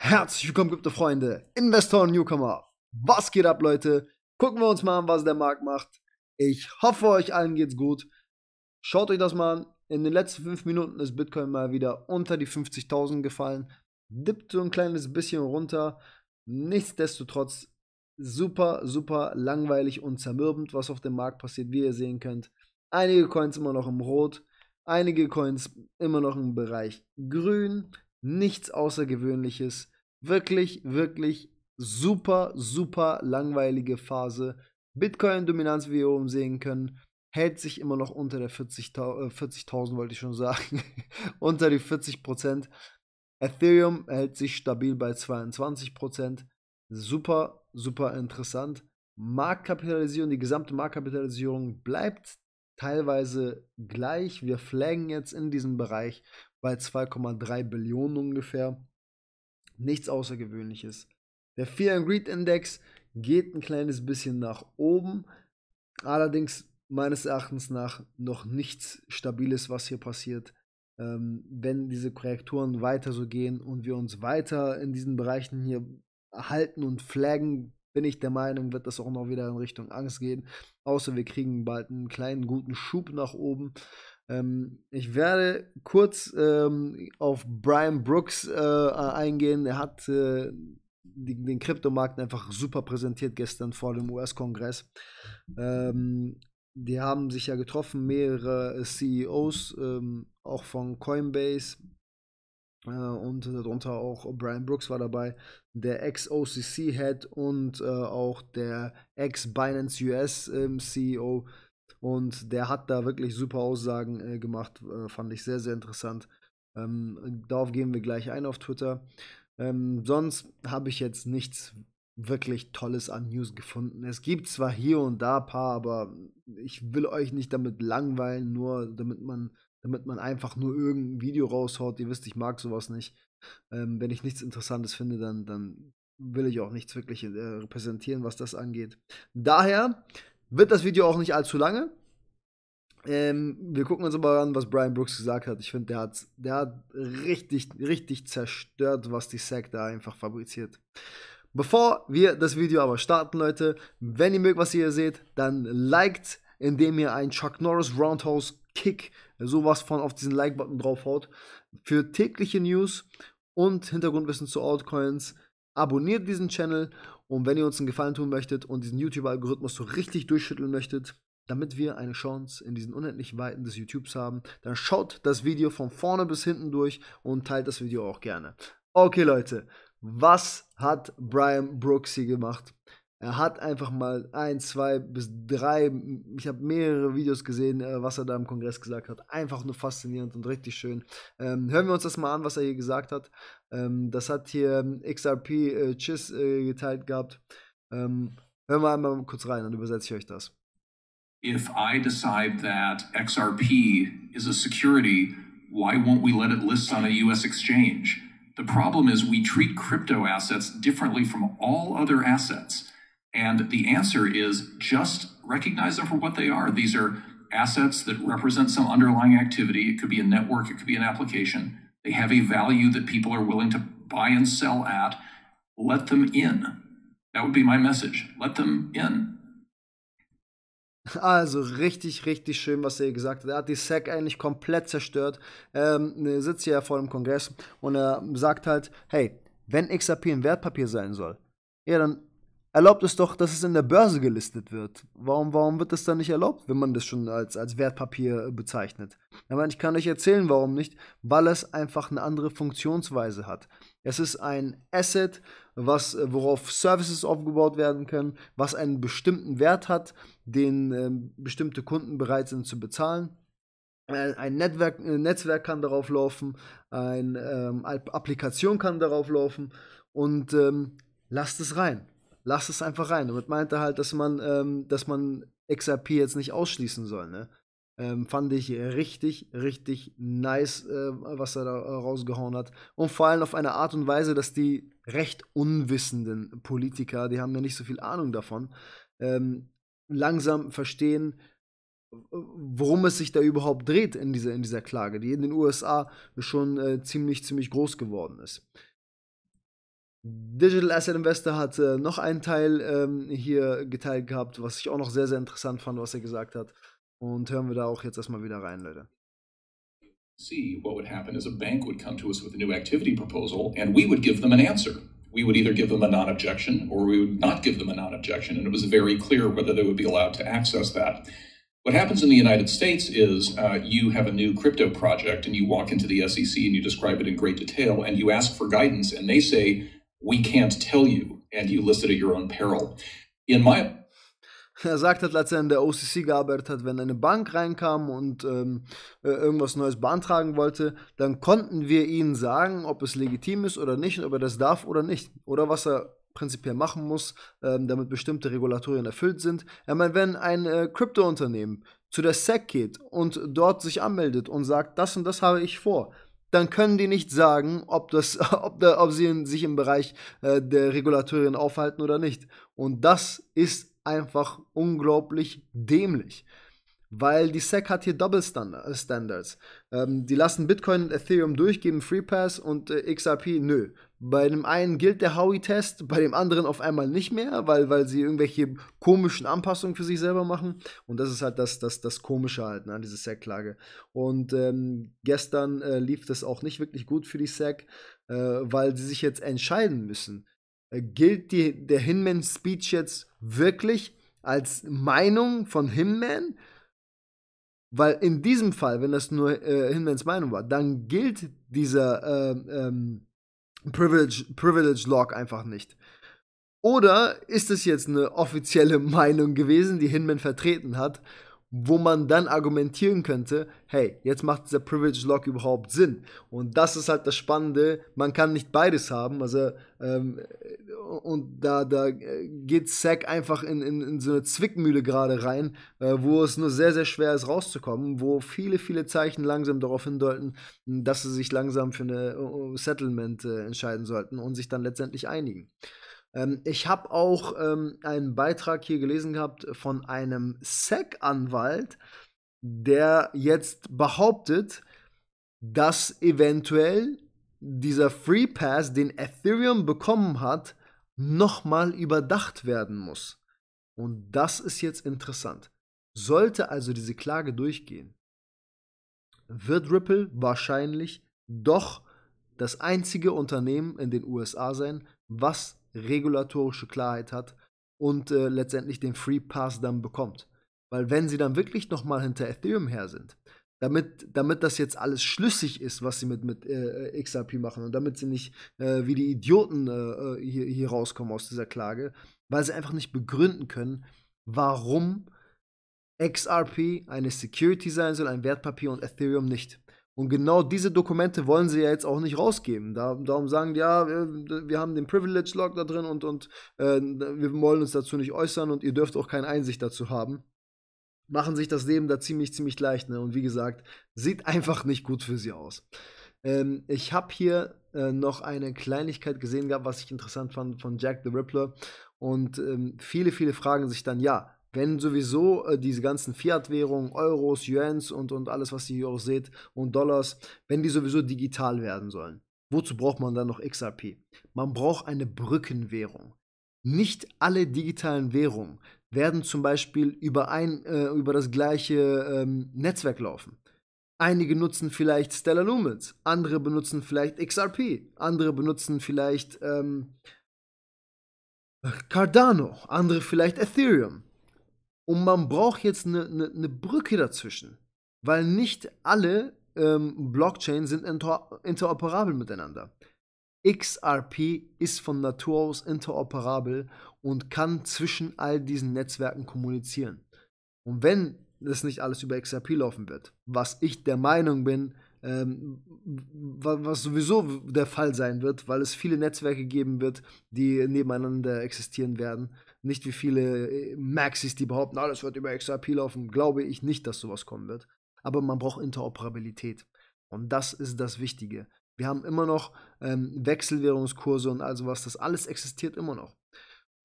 Herzlich willkommen, gute freunde Investoren, Newcomer. Was geht ab, Leute? Gucken wir uns mal an, was der Markt macht. Ich hoffe, euch allen geht's gut. Schaut euch das mal an. In den letzten 5 Minuten ist Bitcoin mal wieder unter die 50.000 gefallen. Dippt so ein kleines bisschen runter. Nichtsdestotrotz super, super langweilig und zermürbend, was auf dem Markt passiert, wie ihr sehen könnt. Einige Coins immer noch im Rot. Einige Coins immer noch im Bereich Grün nichts Außergewöhnliches. Wirklich, wirklich super, super langweilige Phase. bitcoin dominanz wie wir oben sehen können hält sich immer noch unter der 40.000, 40 äh, wollte ich schon sagen, unter die 40%. Ethereum hält sich stabil bei 22%. Super, super interessant. Marktkapitalisierung, die gesamte Marktkapitalisierung bleibt teilweise gleich. Wir flaggen jetzt in diesem Bereich bei 2,3 Billionen ungefähr. Nichts Außergewöhnliches. Der Fear and Greed Index geht ein kleines bisschen nach oben. Allerdings meines Erachtens nach noch nichts Stabiles, was hier passiert. Ähm, wenn diese Korrekturen weiter so gehen und wir uns weiter in diesen Bereichen hier halten und flaggen, bin ich der Meinung, wird das auch noch wieder in Richtung Angst gehen. Außer wir kriegen bald einen kleinen guten Schub nach oben. Ähm, ich werde kurz ähm, auf Brian Brooks äh, eingehen. Er hat äh, den Kryptomarkt einfach super präsentiert gestern vor dem US-Kongress. Ähm, die haben sich ja getroffen, mehrere CEOs, ähm, auch von Coinbase, äh, und darunter auch Brian Brooks war dabei, der Ex-OCC-Head und äh, auch der Ex-Binance US-CEO. Ähm, und der hat da wirklich super Aussagen äh, gemacht, äh, fand ich sehr, sehr interessant. Ähm, darauf gehen wir gleich ein auf Twitter. Ähm, sonst habe ich jetzt nichts wirklich Tolles an News gefunden. Es gibt zwar hier und da ein paar, aber ich will euch nicht damit langweilen, nur damit man damit man einfach nur irgendein Video raushaut. Ihr wisst, ich mag sowas nicht. Ähm, wenn ich nichts Interessantes finde, dann, dann will ich auch nichts wirklich äh, präsentieren, was das angeht. Daher wird das Video auch nicht allzu lange. Ähm, wir gucken uns aber an, was Brian Brooks gesagt hat. Ich finde, der hat, der hat richtig, richtig zerstört, was die SAC da einfach fabriziert. Bevor wir das Video aber starten, Leute, wenn ihr mögt, was ihr hier seht, dann liked, indem ihr einen Chuck Norris Roundhouse Kick sowas von auf diesen Like-Button draufhaut. Für tägliche News und Hintergrundwissen zu Altcoins abonniert diesen Channel und wenn ihr uns einen Gefallen tun möchtet und diesen YouTube-Algorithmus so richtig durchschütteln möchtet, damit wir eine Chance in diesen unendlichen Weiten des YouTubes haben, dann schaut das Video von vorne bis hinten durch und teilt das Video auch gerne. Okay Leute, was hat Brian Brooksy gemacht? Er hat einfach mal ein, zwei bis drei, ich habe mehrere Videos gesehen, äh, was er da im Kongress gesagt hat. Einfach nur faszinierend und richtig schön. Ähm, hören wir uns das mal an, was er hier gesagt hat. Ähm, das hat hier ähm, XRP äh, Chiss äh, geteilt gehabt. Ähm, hören wir einmal kurz rein, dann übersetze ich euch das. If I decide that XRP is a security, why won't we let it list on a US exchange? The problem is we treat crypto assets differently from all other assets. And the answer is just recognize them for what they are. These are assets that represent some underlying activity. It could be a network, it could be an application. They have a value that people are willing to buy and sell at. Let them in. That would be my message. Let them in. Also richtig, richtig schön, was er gesagt hat. Er hat die SEC eigentlich komplett zerstört. Ähm, er sitzt hier vor dem Kongress und er sagt halt, hey, wenn XRP ein Wertpapier sein soll, ja, dann erlaubt es doch, dass es in der Börse gelistet wird. Warum, warum wird das dann nicht erlaubt, wenn man das schon als, als Wertpapier äh, bezeichnet? Aber ich kann euch erzählen, warum nicht, weil es einfach eine andere Funktionsweise hat. Es ist ein Asset, was, äh, worauf Services aufgebaut werden können, was einen bestimmten Wert hat, den äh, bestimmte Kunden bereit sind zu bezahlen. Ein Netzwerk, ein äh, Netzwerk kann darauf laufen, eine ähm, Applikation kann darauf laufen und ähm, lasst es rein lass es einfach rein. Damit meinte er halt, dass man, ähm, dass man XRP jetzt nicht ausschließen soll, ne? Ähm, fand ich richtig, richtig nice, äh, was er da äh, rausgehauen hat. Und vor allem auf eine Art und Weise, dass die recht unwissenden Politiker, die haben ja nicht so viel Ahnung davon, ähm, langsam verstehen, worum es sich da überhaupt dreht in dieser, in dieser Klage, die in den USA schon äh, ziemlich, ziemlich groß geworden ist. Digital Asset Investor hat äh, noch einen Teil ähm, hier geteilt gehabt, was ich auch noch sehr, sehr interessant fand, was er gesagt hat. Und hören wir da auch jetzt erstmal wieder rein, Leute. See what would happen is a bank would come to us with a new activity proposal and we would give them an answer. We would either give them a non objection or we would not give them a non objection. And it was very clear whether they would be allowed to access that. What happens in the United States is uh, you have a new crypto project and you walk into the SEC and you describe it in great detail and you ask for guidance and they say, we can't tell you, and you list at your own peril. In my er sagt hat, als er in der OCC gearbeitet hat, wenn eine Bank reinkam und ähm, äh, irgendwas Neues beantragen wollte, dann konnten wir ihnen sagen, ob es legitim ist oder nicht, ob er das darf oder nicht, oder was er prinzipiell machen muss, ähm, damit bestimmte Regulatorien erfüllt sind. Er meint, wenn ein äh, Krypto-Unternehmen zu der SEC geht und dort sich anmeldet und sagt, das und das habe ich vor, dann können die nicht sagen, ob, das, ob, da, ob sie sich im Bereich äh, der Regulatorien aufhalten oder nicht. Und das ist einfach unglaublich dämlich. Weil die SEC hat hier Double äh, Standards. Ähm, die lassen Bitcoin und Ethereum durch, geben Free Pass und äh, XRP nö. Bei dem einen gilt der Howie-Test, bei dem anderen auf einmal nicht mehr, weil, weil sie irgendwelche komischen Anpassungen für sich selber machen. Und das ist halt das, das, das Komische halt, ne, diese Sack-Klage. Und ähm, gestern äh, lief das auch nicht wirklich gut für die Sack, äh, weil sie sich jetzt entscheiden müssen. Äh, gilt die, der Hinman-Speech jetzt wirklich als Meinung von Hinman? Weil in diesem Fall, wenn das nur äh, Hinmans Meinung war, dann gilt dieser äh, ähm, Privilege, Privilege Log einfach nicht. Oder ist es jetzt eine offizielle Meinung gewesen, die Hinman vertreten hat wo man dann argumentieren könnte, hey, jetzt macht dieser Privilege Lock überhaupt Sinn. Und das ist halt das Spannende, man kann nicht beides haben. Also, ähm, und da, da äh, geht Sack einfach in, in, in so eine Zwickmühle gerade rein, äh, wo es nur sehr, sehr schwer ist rauszukommen, wo viele, viele Zeichen langsam darauf hindeuten, dass sie sich langsam für eine äh, Settlement äh, entscheiden sollten und sich dann letztendlich einigen. Ähm, ich habe auch ähm, einen Beitrag hier gelesen gehabt von einem SEC-Anwalt, der jetzt behauptet, dass eventuell dieser Free Pass, den Ethereum bekommen hat, nochmal überdacht werden muss. Und das ist jetzt interessant. Sollte also diese Klage durchgehen, wird Ripple wahrscheinlich doch das einzige Unternehmen in den USA sein, was regulatorische Klarheit hat und äh, letztendlich den Free Pass dann bekommt. Weil wenn sie dann wirklich nochmal hinter Ethereum her sind, damit, damit das jetzt alles schlüssig ist, was sie mit, mit äh, XRP machen und damit sie nicht äh, wie die Idioten äh, äh, hier, hier rauskommen aus dieser Klage, weil sie einfach nicht begründen können, warum XRP eine Security sein soll, ein Wertpapier und Ethereum nicht. Und genau diese Dokumente wollen sie ja jetzt auch nicht rausgeben. Da, darum sagen die, ja, wir, wir haben den Privilege Log da drin und, und äh, wir wollen uns dazu nicht äußern und ihr dürft auch keine Einsicht dazu haben. Machen sich das Leben da ziemlich, ziemlich leicht. Ne? Und wie gesagt, sieht einfach nicht gut für sie aus. Ähm, ich habe hier äh, noch eine Kleinigkeit gesehen gehabt, was ich interessant fand von Jack the Rippler. Und ähm, viele, viele fragen sich dann, ja, wenn sowieso äh, diese ganzen Fiat-Währungen, Euros, Yuans und, und alles, was ihr hier auch seht, und Dollars, wenn die sowieso digital werden sollen, wozu braucht man dann noch XRP? Man braucht eine Brückenwährung. Nicht alle digitalen Währungen werden zum Beispiel über, ein, äh, über das gleiche ähm, Netzwerk laufen. Einige nutzen vielleicht Stellar Lumens, andere benutzen vielleicht XRP, andere benutzen vielleicht ähm, Cardano, andere vielleicht Ethereum. Und man braucht jetzt eine, eine, eine Brücke dazwischen, weil nicht alle ähm, Blockchains sind inter interoperabel miteinander. XRP ist von Natur aus interoperabel und kann zwischen all diesen Netzwerken kommunizieren. Und wenn das nicht alles über XRP laufen wird, was ich der Meinung bin, ähm, was sowieso der Fall sein wird, weil es viele Netzwerke geben wird, die nebeneinander existieren werden, nicht wie viele äh, Maxis, die behaupten, alles ah, wird über XRP laufen, glaube ich nicht, dass sowas kommen wird. Aber man braucht Interoperabilität. Und das ist das Wichtige. Wir haben immer noch ähm, Wechselwährungskurse und also was, das alles existiert immer noch.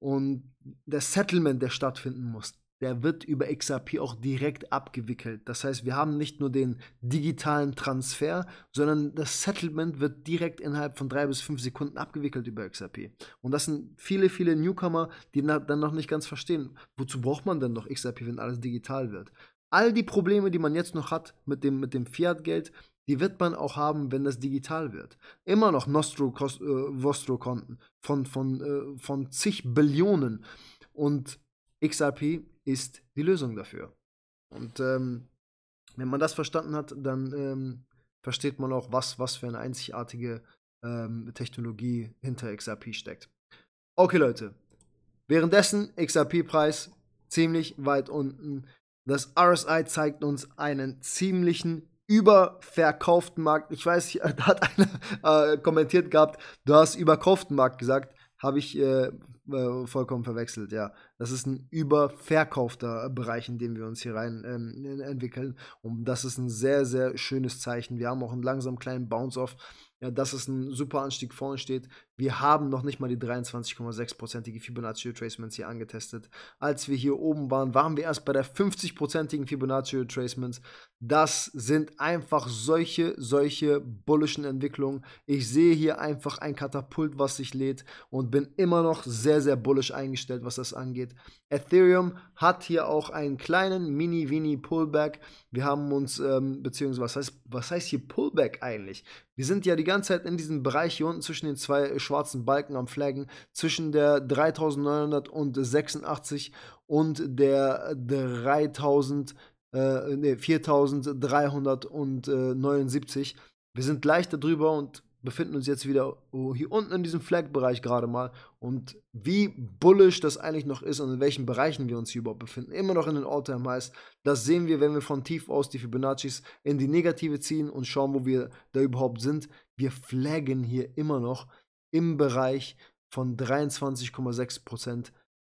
Und der Settlement, der stattfinden muss, der wird über XRP auch direkt abgewickelt. Das heißt, wir haben nicht nur den digitalen Transfer, sondern das Settlement wird direkt innerhalb von drei bis fünf Sekunden abgewickelt über XRP. Und das sind viele, viele Newcomer, die dann noch nicht ganz verstehen, wozu braucht man denn noch XRP, wenn alles digital wird. All die Probleme, die man jetzt noch hat mit dem, mit dem Fiat-Geld, die wird man auch haben, wenn das digital wird. Immer noch Nostro-Vostro-Konten äh, von, von, äh, von zig Billionen. Und XRP ist die Lösung dafür. Und ähm, wenn man das verstanden hat, dann ähm, versteht man auch, was, was für eine einzigartige ähm, Technologie hinter XRP steckt. Okay, Leute. Währenddessen XRP-Preis ziemlich weit unten. Das RSI zeigt uns einen ziemlichen überverkauften Markt. Ich weiß, da hat einer äh, kommentiert gehabt, du hast überkauften Markt gesagt. Habe ich äh, äh, vollkommen verwechselt, ja. Das ist ein überverkaufter äh, Bereich, in dem wir uns hier rein ähm, entwickeln. Und das ist ein sehr, sehr schönes Zeichen. Wir haben auch einen langsam kleinen Bounce-Off ja, dass es ein super Anstieg vorne steht. Wir haben noch nicht mal die 23,6%ige Fibonacci Retracements hier angetestet. Als wir hier oben waren, waren wir erst bei der 50%igen Fibonacci Retracements. Das sind einfach solche, solche bullischen Entwicklungen. Ich sehe hier einfach ein Katapult, was sich lädt und bin immer noch sehr, sehr bullisch eingestellt, was das angeht. Ethereum hat hier auch einen kleinen mini-wini Pullback. Wir haben uns, ähm, beziehungsweise was heißt, was heißt hier Pullback eigentlich? Wir sind ja die ganze Zeit in diesem Bereich hier unten zwischen den zwei schwarzen Balken am Flaggen, zwischen der 3986 und der 3000, äh, nee, 4379. Wir sind leicht darüber und befinden uns jetzt wieder oh, hier unten in diesem Flag-Bereich gerade mal. Und wie bullish das eigentlich noch ist und in welchen Bereichen wir uns hier überhaupt befinden, immer noch in den All-Time-Highs, das sehen wir, wenn wir von tief aus die Fibonaccis in die Negative ziehen und schauen, wo wir da überhaupt sind. Wir flaggen hier immer noch im Bereich von 23,6%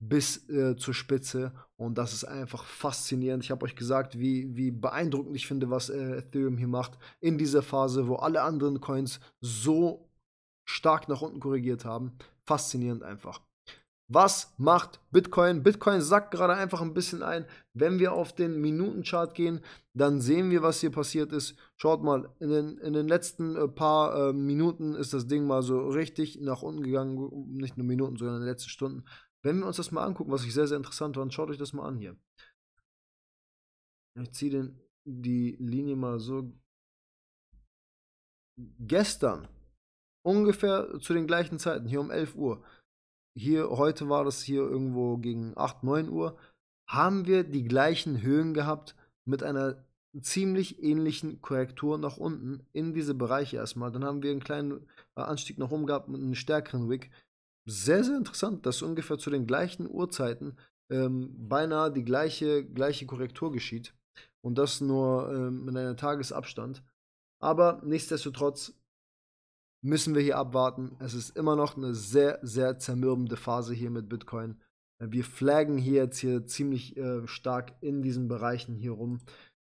bis äh, zur Spitze. Und das ist einfach faszinierend. Ich habe euch gesagt, wie, wie beeindruckend ich finde, was äh, Ethereum hier macht. In dieser Phase, wo alle anderen Coins so stark nach unten korrigiert haben. Faszinierend einfach. Was macht Bitcoin? Bitcoin sackt gerade einfach ein bisschen ein. Wenn wir auf den Minutenchart gehen, dann sehen wir, was hier passiert ist. Schaut mal, in den, in den letzten äh, paar äh, Minuten ist das Ding mal so richtig nach unten gegangen. Nicht nur Minuten, sondern in den letzten Stunden wenn wir uns das mal angucken, was ich sehr, sehr interessant fand, schaut euch das mal an hier. Ich ziehe die Linie mal so. Gestern, ungefähr zu den gleichen Zeiten, hier um 11 Uhr, hier heute war das hier irgendwo gegen 8, 9 Uhr, haben wir die gleichen Höhen gehabt mit einer ziemlich ähnlichen Korrektur nach unten in diese Bereiche erstmal. Dann haben wir einen kleinen äh, Anstieg nach oben gehabt mit einem stärkeren Wick sehr, sehr interessant, dass ungefähr zu den gleichen Uhrzeiten ähm, beinahe die gleiche, gleiche Korrektur geschieht. Und das nur ähm, in einem Tagesabstand. Aber nichtsdestotrotz müssen wir hier abwarten. Es ist immer noch eine sehr, sehr zermürbende Phase hier mit Bitcoin. Wir flaggen hier jetzt hier ziemlich äh, stark in diesen Bereichen hier rum.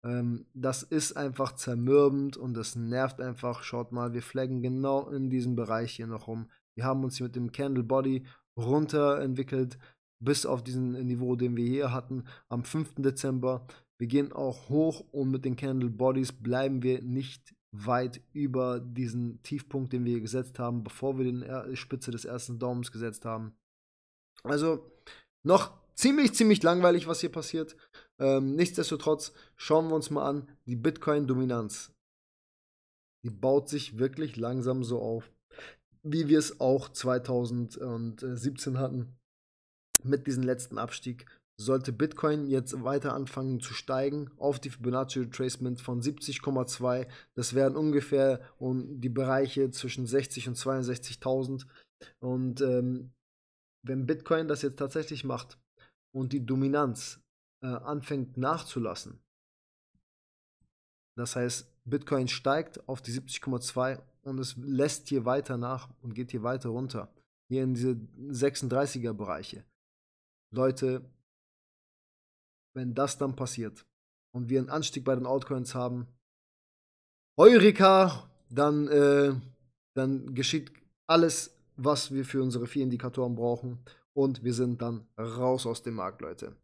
Ähm, das ist einfach zermürbend und das nervt einfach. Schaut mal, wir flaggen genau in diesem Bereich hier noch rum. Wir haben uns mit dem Candle Body runterentwickelt, bis auf diesen Niveau, den wir hier hatten, am 5. Dezember. Wir gehen auch hoch und mit den Candle Bodies bleiben wir nicht weit über diesen Tiefpunkt, den wir gesetzt haben, bevor wir die Spitze des ersten Daumens gesetzt haben. Also noch ziemlich, ziemlich langweilig, was hier passiert. Ähm, nichtsdestotrotz schauen wir uns mal an, die Bitcoin-Dominanz. Die baut sich wirklich langsam so auf wie wir es auch 2017 hatten mit diesem letzten Abstieg. Sollte Bitcoin jetzt weiter anfangen zu steigen auf die Fibonacci Retracement von 70,2, das wären ungefähr um die Bereiche zwischen 60 und 62.000. Und ähm, wenn Bitcoin das jetzt tatsächlich macht und die Dominanz äh, anfängt nachzulassen, das heißt, Bitcoin steigt auf die 70,2 und es lässt hier weiter nach und geht hier weiter runter. Hier in diese 36er Bereiche. Leute, wenn das dann passiert und wir einen Anstieg bei den Altcoins haben, Eureka, dann, äh, dann geschieht alles, was wir für unsere vier Indikatoren brauchen und wir sind dann raus aus dem Markt, Leute.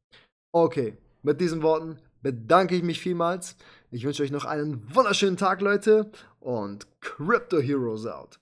Okay, mit diesen Worten bedanke ich mich vielmals. Ich wünsche euch noch einen wunderschönen Tag, Leute, und Crypto Heroes out.